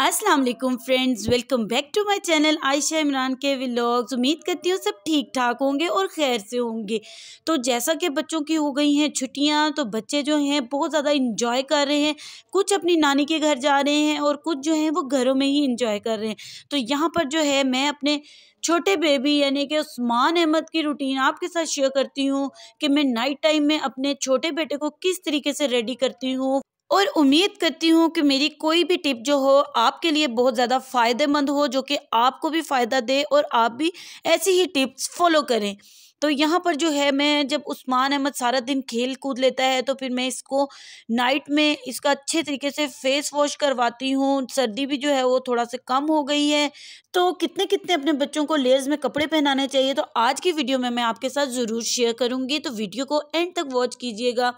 अस्सलाम वालेकुम friends welcome back to my channel Ayesha Imran के व्लॉग्स उम्मीद करती हूँ सब ठीक ठाक होंगे और खैर से होंगे तो जैसा कि बच्चों की हो गई हैं छुट्टियाँ तो बच्चे जो हैं बहुत ज़्यादा इन्जॉय कर रहे हैं कुछ अपनी नानी के घर जा रहे हैं और कुछ जो हैं वो घरों में ही इन्जॉय कर रहे हैं तो यहाँ पर जो है मैं अपने छोटे बेबी यानी कि उस्मान अहमद की रूटीन आपके साथ शेयर करती हूँ कि मैं नाइट टाइम में अपने छोटे बेटे को किस तरीके से रेडी करती हूँ और उम्मीद करती हूँ कि मेरी कोई भी टिप जो हो आपके लिए बहुत ज़्यादा फ़ायदेमंद हो जो कि आपको भी फ़ायदा दे और आप भी ऐसी ही टिप्स फॉलो करें तो यहाँ पर जो है मैं जब उस्मान अहमद सारा दिन खेल कूद लेता है तो फिर मैं इसको नाइट में इसका अच्छे तरीके से फेस वॉश करवाती हूँ सर्दी भी जो है वो थोड़ा सा कम हो गई है तो कितने कितने अपने बच्चों को लेयर्स में कपड़े पहनाने चाहिए तो आज की वीडियो में मैं आपके साथ ज़रूर शेयर करूँगी तो वीडियो को एंड तक वॉच कीजिएगा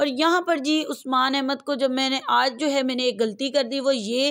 और यहाँ पर जी उस्मान अहमद को जब मैंने आज जो है मैंने एक गलती कर दी वो ये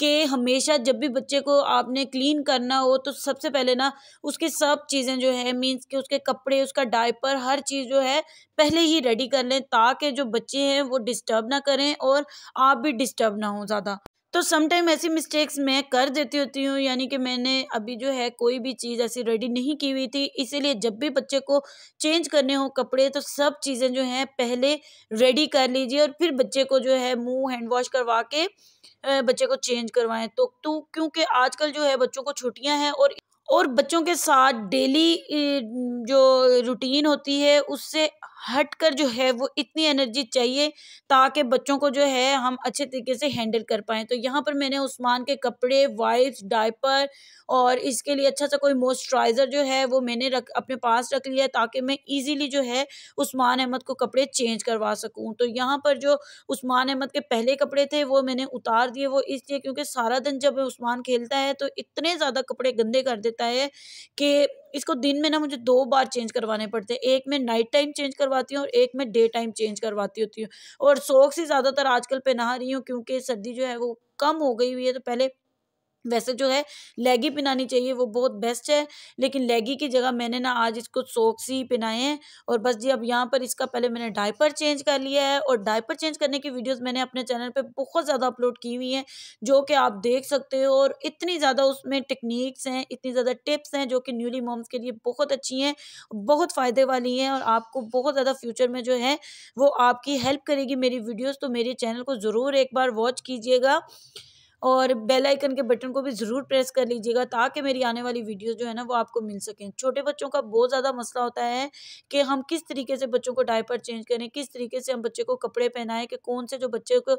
कि हमेशा जब भी बच्चे को आपने क्लीन करना हो तो सबसे पहले ना उसकी सब चीज़ें जो है मींस कि उसके कपड़े उसका डायपर हर चीज़ जो है पहले ही रेडी कर लें ताकि जो बच्चे हैं वो डिस्टर्ब ना करें और आप भी डिस्टर्ब ना हों ज़्यादा तो समटाइम ऐसी मिस्टेक्स मैं कर देती होती हूँ यानी कि मैंने अभी जो है कोई भी चीज़ ऐसी रेडी नहीं की हुई थी इसीलिए जब भी बच्चे को चेंज करने हो कपड़े तो सब चीज़ें जो हैं पहले रेडी कर लीजिए और फिर बच्चे को जो है मुंह हैंड वॉश करवा के बच्चे को चेंज करवाएं तो तू क्योंकि आजकल जो है बच्चों को छुट्टियाँ हैं और और बच्चों के साथ डेली जो रूटीन होती है उससे हटकर जो है वो इतनी एनर्जी चाहिए ताकि बच्चों को जो है हम अच्छे तरीके से हैंडल कर पाएँ तो यहाँ पर मैंने उस्मान के कपड़े वाइप्स डाइपर और इसके लिए अच्छा सा कोई मॉइस्चराइज़र जो है वो मैंने रख अपने पास रख लिया ताकि मैं ईजिली जो है उस्मान अहमद को कपड़े चेंज करवा सकूँ तो यहाँ पर जो उस्मान अहमद के पहले कपड़े थे वो मैंने उतार दिए वो इसलिए क्योंकि सारा दिन जब उस्मान खेलता है तो इतने ज़्यादा कपड़े गंदे कर देता है कि इसको दिन में ना मुझे दो बार चेंज करवाने पड़ते हैं एक में नाइट टाइम चेंज करवा करवाती हूँ और एक मैं डे टाइम चेंज करवाती होती हूँ और सॉक्स ही ज़्यादातर आजकल पहना रही हूँ क्योंकि सर्दी जो है वो कम हो गई हुई है तो पहले वैसे जो है लेगी पिनानी चाहिए वो बहुत बेस्ट है लेकिन लेगी की जगह मैंने ना आज इसको सॉक्स ही पिनाए हैं और बस जी अब यहाँ पर इसका पहले मैंने डायपर चेंज कर लिया है और डायपर चेंज करने की वीडियोस मैंने अपने चैनल पे बहुत ज़्यादा अपलोड की हुई हैं जो कि आप देख सकते हो और इतनी ज़्यादा उसमें टेक्निक्स हैं इतनी ज़्यादा टिप्स हैं जो कि न्यूली मॉम्स के लिए बहुत अच्छी हैं बहुत फ़ायदे वाली हैं और आपको बहुत ज़्यादा फ्यूचर में जो है वो आपकी हेल्प करेगी मेरी वीडियोज़ तो मेरे चैनल को ज़रूर एक बार वॉच कीजिएगा और बेल आइकन के बटन को भी ज़रूर प्रेस कर लीजिएगा ताकि मेरी आने वाली वीडियो जो है ना वो आपको मिल सकें छोटे बच्चों का बहुत ज़्यादा मसला होता है कि हम किस तरीके से बच्चों को डायपर चेंज करें किस तरीके से हम बच्चे को कपड़े पहनाएं कि कौन से जो बच्चे को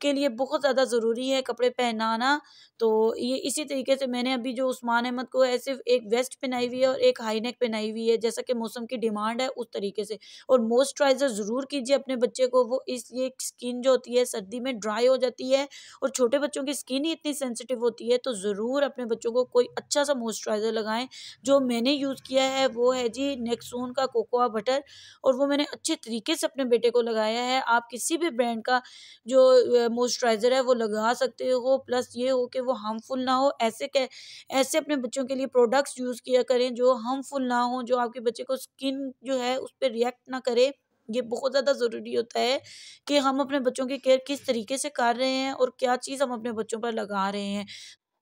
के लिए बहुत ज़्यादा ज़रूरी है कपड़े पहनाना तो ये इसी तरीके से मैंने अभी जो उस्मान अहमद को ऐसे एक वेस्ट पहनाई हुई है और एक हाई नेक पहनाई हुई है जैसा कि मौसम की डिमांड है उस तरीके से और मॉइस्चराइज़र ज़रूर कीजिए अपने बच्चे को वो इस ये स्किन जो होती है सर्दी में ड्राई हो जाती है और छोटे बच्चों की स्किन ही इतनी सेंसिटिव होती है तो ज़रूर अपने बच्चों को कोई अच्छा सा मॉइस्चराइज़र लगाएं जो मैंने यूज़ किया है वो है जी नेक्सोन का कोकोआ बटर और वो मैंने अच्छे तरीके से अपने बेटे को लगाया है आप किसी भी ब्रांड का जो मॉइस्चराइज़र है वो लगा सकते हो प्लस ये हो कि वो हार्मफुल ना हो ऐसे के ऐसे अपने बच्चों के लिए प्रोडक्ट्स यूज़ किया करें जो हार्मफुल ना हो जो आपके बच्चे को स्किन जो है उस पर रिएक्ट ना करें ये बहुत ज़्यादा ज़रूरी होता है कि हम अपने बच्चों की केयर किस तरीके से कर रहे हैं और क्या चीज़ हम अपने बच्चों पर लगा रहे हैं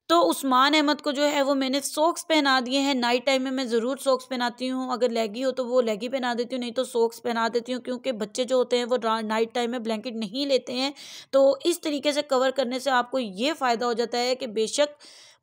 तो उस्मान अहमद को जो है वो मैंने सॉक्स पहना दिए हैं नाइट टाइम में मैं ज़रूर सॉक्स पहनाती हूँ अगर लेगी हो तो वो लेगी पहना देती हूँ नहीं तो सॉक्स पहना देती हूँ क्योंकि बच्चे जो होते हैं वो नाइट टाइम में ब्लैंकेट नहीं लेते हैं तो इस तरीके से कवर करने से आपको ये फ़ायदा हो जाता है कि बेशक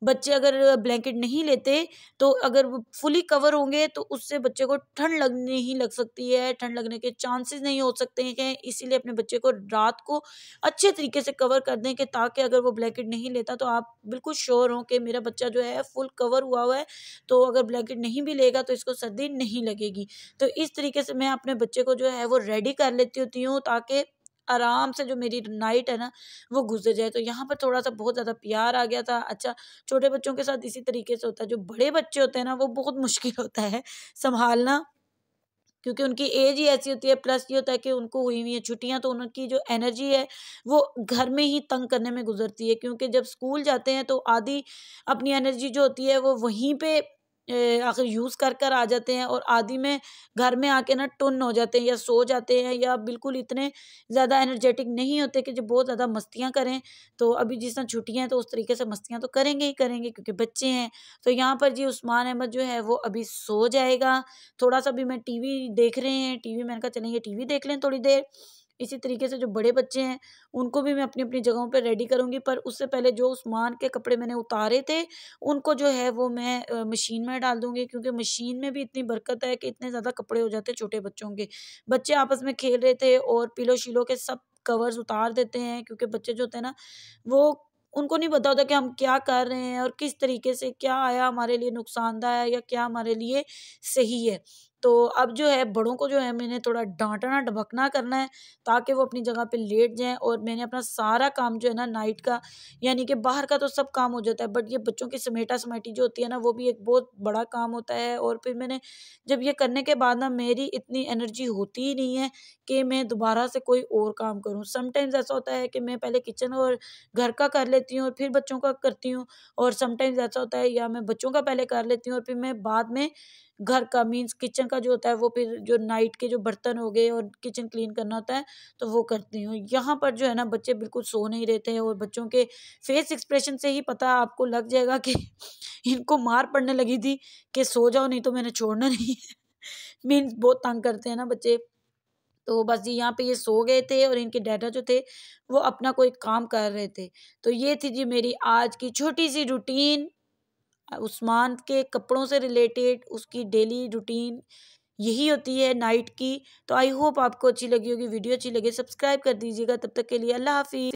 बच्चे अगर ब्लैंकेट नहीं लेते तो अगर वो फुली कवर होंगे तो उससे बच्चे को ठंड लग नहीं लग सकती है ठंड लगने के चांसेस नहीं हो सकते हैं इसीलिए अपने बच्चे को रात को अच्छे तरीके से कवर कर दें कि ताकि अगर वो ब्लैंकेट नहीं लेता तो आप बिल्कुल श्योर हों कि मेरा बच्चा जो है फुल कवर हुआ हुआ है तो अगर ब्लैंकेट नहीं भी लेगा तो इसको सर्दी नहीं लगेगी तो इस तरीके से मैं अपने बच्चे को जो है वो रेडी कर लेती होती हूँ ताकि आराम से जो मेरी नाइट है ना वो गुजर जाए तो यहाँ पर थोड़ा सा बहुत ज़्यादा प्यार आ गया था अच्छा छोटे बच्चों के साथ इसी तरीके से होता है जो बड़े बच्चे होते हैं ना वो बहुत मुश्किल होता है संभालना क्योंकि उनकी एज ही ऐसी होती है प्लस ये होता है कि उनको हुई हुई है छुट्टियां तो उनकी जो एनर्जी है वो घर में ही तंग करने में गुजरती है क्योंकि जब स्कूल जाते हैं तो आधी अपनी एनर्जी जो होती है वो वहीं पे आखिर यूज़ कर कर आ जाते हैं और आदि में घर में आके ना टुन हो जाते हैं या सो जाते हैं या बिल्कुल इतने ज़्यादा एनर्जेटिक नहीं होते कि जो बहुत ज़्यादा मस्तियाँ करें तो अभी जिस तरह छुट्टियाँ हैं तो उस तरीके से मस्तियाँ तो करेंगे ही करेंगे क्योंकि बच्चे हैं तो यहाँ पर जी उस्मान अहमद जो है वो अभी सो जाएगा थोड़ा सा भी मैं टी देख रहे हैं टी मैंने कहा चलेंगे टी देख लें थोड़ी देर इसी तरीके से जो बड़े बच्चे हैं उनको भी मैं अपनी अपनी जगहों पर रेडी करूंगी पर उससे पहले जो उस्मान के कपड़े मैंने उतारे थे उनको जो है वो मैं मशीन में डाल दूंगी क्योंकि मशीन में भी इतनी बरकत है कि इतने ज़्यादा कपड़े हो जाते हैं छोटे बच्चों के बच्चे आपस में खेल रहे थे और पीलो शीलो के सब कवर्स उतार देते हैं क्योंकि बच्चे जो होते हैं ना वो उनको नहीं पता होता कि हम क्या कर रहे हैं और किस तरीके से क्या आया हमारे लिए नुकसानदाय है या क्या हमारे लिए सही है तो अब जो है बड़ों को जो है मैंने थोड़ा डांटना ढबकना करना है ताकि वो अपनी जगह पे लेट जाएं और मैंने अपना सारा काम जो है ना नाइट का यानी कि बाहर का तो सब काम हो जाता है बट ये बच्चों की समेटा समेटी जो होती है ना वो भी एक बहुत बड़ा काम होता है और फिर मैंने जब ये करने के बाद ना मेरी इतनी एनर्जी होती ही नहीं है कि मैं दोबारा से कोई और काम करूँ समटाइम्स ऐसा होता है कि मैं पहले किचन और घर का कर लेती हूँ और फिर बच्चों का करती हूँ और समटाइम्स ऐसा होता है या मैं बच्चों का पहले कर लेती हूँ और फिर मैं बाद में घर का मीन्स किचन का जो होता है वो फिर जो नाइट के जो बर्तन हो गए और किचन क्लीन करना होता है तो वो करती हूँ यहाँ पर जो है ना बच्चे बिल्कुल सो नहीं रहते हैं और बच्चों के फेस एक्सप्रेशन से ही पता आपको लग जाएगा कि इनको मार पड़ने लगी थी कि सो जाओ नहीं तो मैंने छोड़ना नहीं है मीन्स बहुत तंग करते हैं ना बच्चे तो बस जी यहाँ पे ये सो गए थे और इनके डैडा जो थे वो अपना कोई काम कर रहे थे तो ये थी जी मेरी आज की छोटी सी रूटीन उस्मान के कपड़ों से रिलेटेड उसकी डेली रूटीन यही होती है नाइट की तो आई होप आपको अच्छी लगी होगी वीडियो अच्छी लगे सब्सक्राइब कर दीजिएगा तब तक के लिए अल्लाह हाफिज़